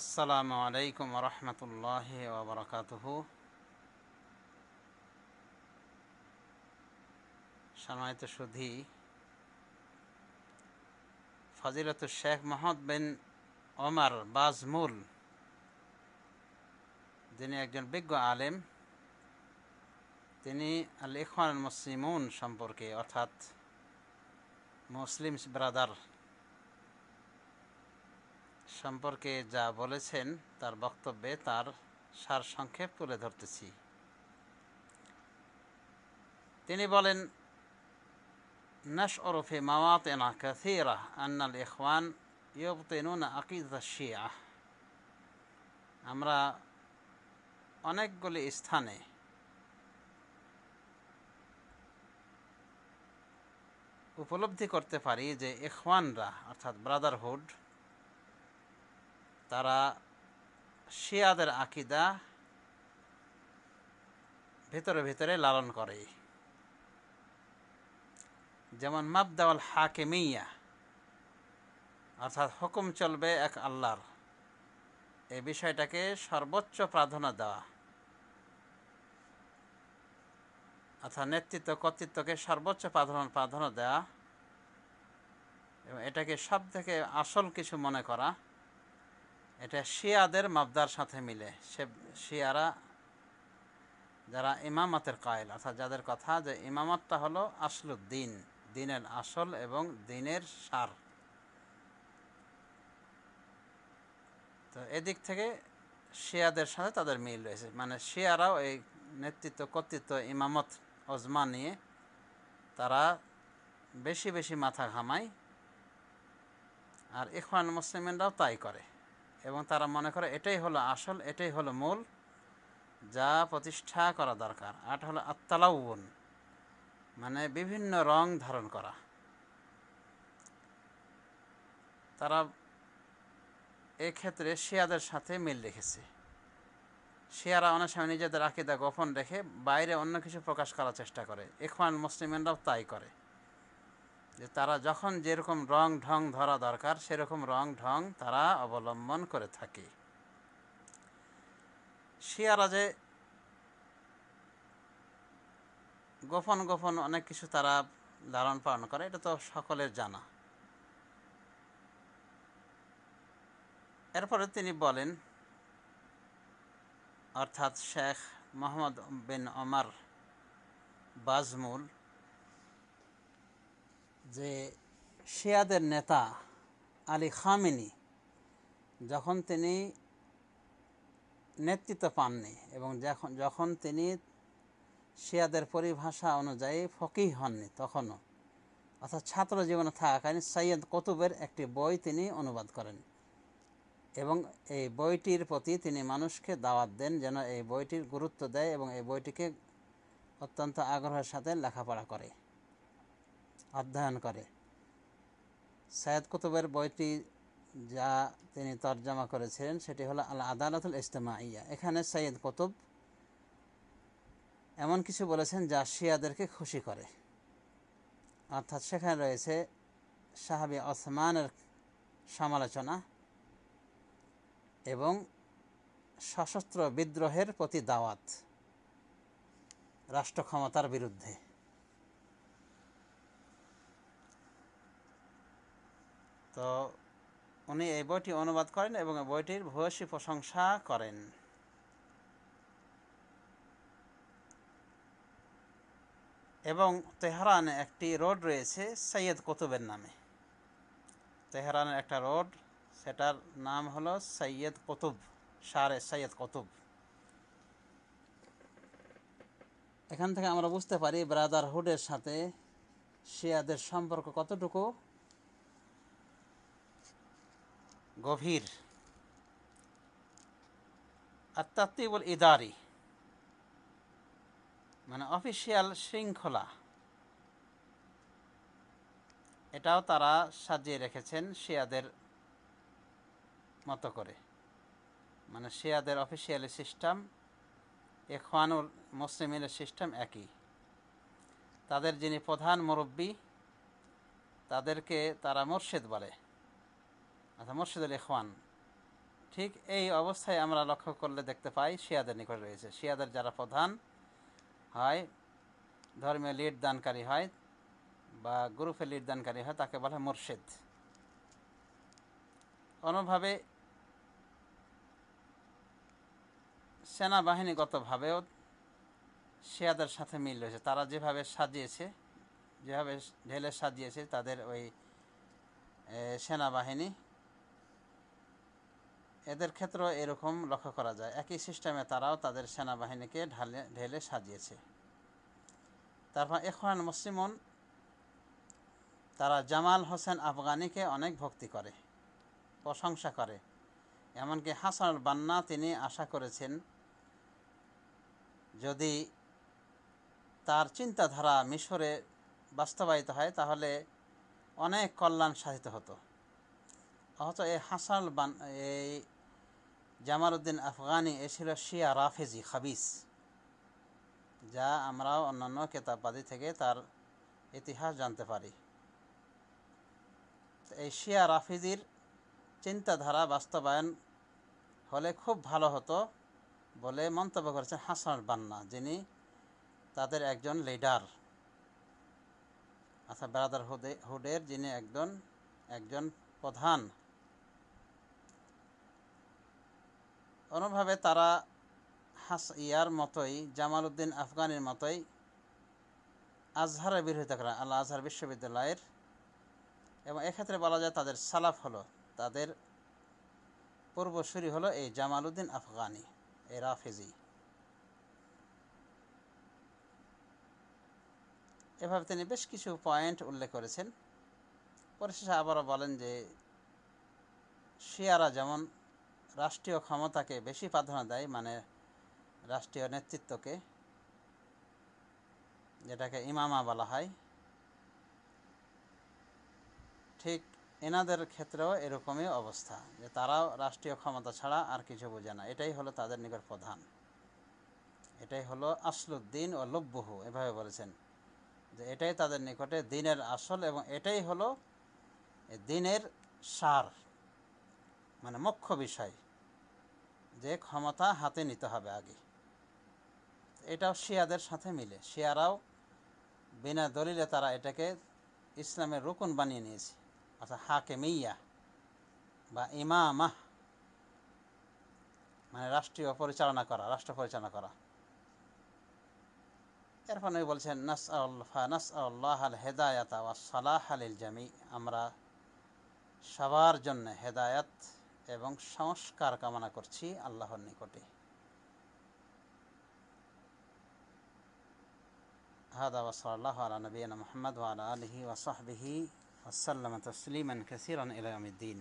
আসসালামু আলাইকুম রহমতুল্লাহ ওবরাকাতহ সম্মানিত সুধি ফজিলত শেখ মোহাম্মদ বিন ওমর বাজমুল যিনি একজন বিজ্ঞ আলেম তিনি আল ইখওয়ান মুসলিমুন সম্পর্কে অর্থাৎ মুসলিম ব্রাদার সম্পর্কে যা বলেছেন তার বক্তব্যে তার সারসংক্ষেপ তুলে ধরতেছি তিনি বলেন نشعر في مواطن আন্নাল ইখওয়ান ইয়বতেনু না আকিদা শিয়া আমরা অনেকগুলি স্থানে উপলব্ধি করতে পারি যে ইখওয়ানরা অর্থাৎ ব্রাদারহুড তারা শিয়াদের আকিদা ভেতরে ভেতরে লালন করে যেমন মাবদাওয়াল হাকেমিয়া অর্থাৎ হুকুম চলবে এক আল্লাহর এই বিষয়টাকে সর্বোচ্চ প্রাধান্য দেওয়া অর্থাৎ নেতৃত্ব কর্তৃত্বকে সর্বোচ্চ প্রাধান্য প্রাধান্য দেওয়া এবং এটাকে সব থেকে আসল কিছু মনে করা এটা শিয়াদের মাবদার সাথে মিলে সে শিয়ারা যারা ইমামতের কায়েল অর্থাৎ যাদের কথা যে ইমামতটা হলো আসলুদ্দিন দিনের আসল এবং দিনের সার তো এদিক থেকে শিয়াদের সাথে তাদের মিল রয়েছে মানে শিয়ারাও এই নেতৃত্ব কর্তৃত্ব ইমামত অজমা নিয়ে তারা বেশি বেশি মাথা ঘামায় আর এখন মুসলিমরাও তাই করে এবং তারা মনে করে এটাই হলো আসল এটাই হলো মূল যা প্রতিষ্ঠা করা দরকার আট হলো আত্মালাউন মানে বিভিন্ন রং ধারণ করা তারা এক্ষেত্রে শিয়াদের সাথে মিল রেখেছে শিয়ারা অনেক সময় নিজেদের আকিদা গোপন রেখে বাইরে অন্য কিছু প্রকাশ করার চেষ্টা করে এখন মুসলিমেনরাও তাই করে যে তারা যখন যেরকম রং ঢং ধরা দরকার সেরকম রং ঢং তারা অবলম্বন করে থাকে শিয়ারা যে গোপন গোপন অনেক কিছু তারা লালন পালন করে এটা তো সকলের জানা এরপরে তিনি বলেন অর্থাৎ শেখ মোহাম্মদ বিন অমর বাজমুল যে শিয়াদের নেতা আলী খামেনি যখন তিনি নেতৃত্ব পাননি এবং যখন যখন তিনি শিয়াদের পরিভাষা অনুযায়ী ফকি হননি তখনও অর্থাৎ ছাত্র জীবনে থাকাকালীন সৈয়দ কতুবের একটি বই তিনি অনুবাদ করেন এবং এই বইটির প্রতি তিনি মানুষকে দাওয়াত দেন যেন এই বইটির গুরুত্ব দেয় এবং এই বইটিকে অত্যন্ত আগ্রহের সাথে লেখাপড়া করে অধ্যয়ন করে সৈয়দ কুতুবের বইটি যা তিনি তর্জমা করেছিলেন সেটি হলো আল আদালতুল ইয়া এখানে সৈয়দ কুতুব এমন কিছু বলেছেন যা শিয়াদেরকে খুশি করে অর্থাৎ সেখানে রয়েছে সাহাবি ওসমানের সমালোচনা এবং সশস্ত্র বিদ্রোহের প্রতি দাওয়াত রাষ্ট্র ক্ষমতার বিরুদ্ধে তো উনি এই বইটি অনুবাদ করেন এবং এই বইটির ভূয়সী প্রশংসা করেন এবং তেহরানে একটি রোড রয়েছে সৈয়দ কুতুবের নামে তেহরানের একটা রোড সেটার নাম হলো সৈয়দ কুতুব সারে সৈয়দ কুতুব এখান থেকে আমরা বুঝতে পারি ব্রাদারহুডের সাথে শিয়াদের সম্পর্ক কতটুকু গভীর আত্মাত্মিবল ইদারি মানে অফিসিয়াল শৃঙ্খলা এটাও তারা সাজিয়ে রেখেছেন শিয়াদের মতো করে মানে শিয়াদের অফিসিয়াল সিস্টেম এখওয়ানুল মুসলিমের সিস্টেম একই তাদের যিনি প্রধান মুরব্বী তাদেরকে তারা মুর্শিদ বলে আচ্ছা মুর্শিদুল ইখওয়ান ঠিক এই অবস্থায় আমরা লক্ষ্য করলে দেখতে পাই শিয়াদের নিকট রয়েছে শিয়াদের যারা প্রধান হয় ধর্মীয় লিড দানকারী হয় বা গ্রুপে লিড দানকারী হয় তাকে বলা হয় মুর্শিদ কোনোভাবে সেনাবাহিনীগতভাবেও শিয়াদের সাথে মিল রয়েছে তারা যেভাবে সাজিয়েছে যেভাবে ঢেলে সাজিয়েছে তাদের ওই সেনাবাহিনী এদের ক্ষেত্রেও এরকম লক্ষ্য করা যায় একই সিস্টেমে তারাও তাদের সেনাবাহিনীকে ঢালে ঢেলে সাজিয়েছে তারপর এখন মুসলিমন তারা জামাল হোসেন আফগানিকে অনেক ভক্তি করে প্রশংসা করে এমনকি হাসান বান্না তিনি আশা করেছেন যদি তার চিন্তাধারা মিশরে বাস্তবায়িত হয় তাহলে অনেক কল্যাণ সাধিত হতো অথচ এই হাসান বান এই জামাল উদ্দিন আফগানি এ ছিল শিয়া রাফেজি খাবিস যা আমরা অন্যান্য কেতাবাদি থেকে তার ইতিহাস জানতে পারি এই শিয়া রাফিজির চিন্তাধারা বাস্তবায়ন হলে খুব ভালো হতো বলে মন্তব্য করেছেন হাসান বান্না যিনি তাদের একজন লিডার আচ্ছা ব্রাদারহুডে হুডের যিনি একজন একজন প্রধান অনুভাবে তারা হাস ইয়ার মতোই জামাল উদ্দিন আফগানির মতোই আজহারের বিরোধিতা করা আল্লাহ আজহার বিশ্ববিদ্যালয়ের এবং এক্ষেত্রে বলা যায় তাদের সালাফ হলো তাদের পূর্বসূরি হলো এই জামাল উদ্দিন আফগানি এই রাফেজি এভাবে তিনি বেশ কিছু পয়েন্ট উল্লেখ করেছেন পরিশেষে আবারও বলেন যে শিয়ারা যেমন রাষ্ট্রীয় ক্ষমতাকে বেশি প্রাধান্য দেয় মানে রাষ্ট্রীয় নেতৃত্বকে যেটাকে ইমামা বলা হয় ঠিক এনাদের ক্ষেত্রেও এরকমই অবস্থা যে তারাও রাষ্ট্রীয় ক্ষমতা ছাড়া আর কিছু বোঝে না এটাই হলো তাদের নিকট প্রধান এটাই হলো আসলুদ্দিন ও লব্যহু এভাবে বলেছেন যে এটাই তাদের নিকটে দিনের আসল এবং এটাই হলো দিনের সার মানে মুখ্য বিষয় যে ক্ষমতা হাতে নিতে হবে আগে এটাও শিয়াদের সাথে মিলে শিয়ারাও বিনা দলিলে তারা এটাকে ইসলামের রুকুন বানিয়ে নিয়েছে অর্থাৎ মেইয়া বা ইমামাহ মানে রাষ্ট্রীয় পরিচালনা করা রাষ্ট্র পরিচালনা করা এরপর উনি বলছেন নাস নাস আল্লাহ আল হেদায়াত ওয়া সালাহ আলিল জামি আমরা সবার জন্য হেদায়াত এবং সংস্কার কামনা করছি আল্লাহর নিকটে هذا وصلى الله على نبينا محمد وعلى آله وصحبه وسلم تسليما كثيرا إلى يوم الدين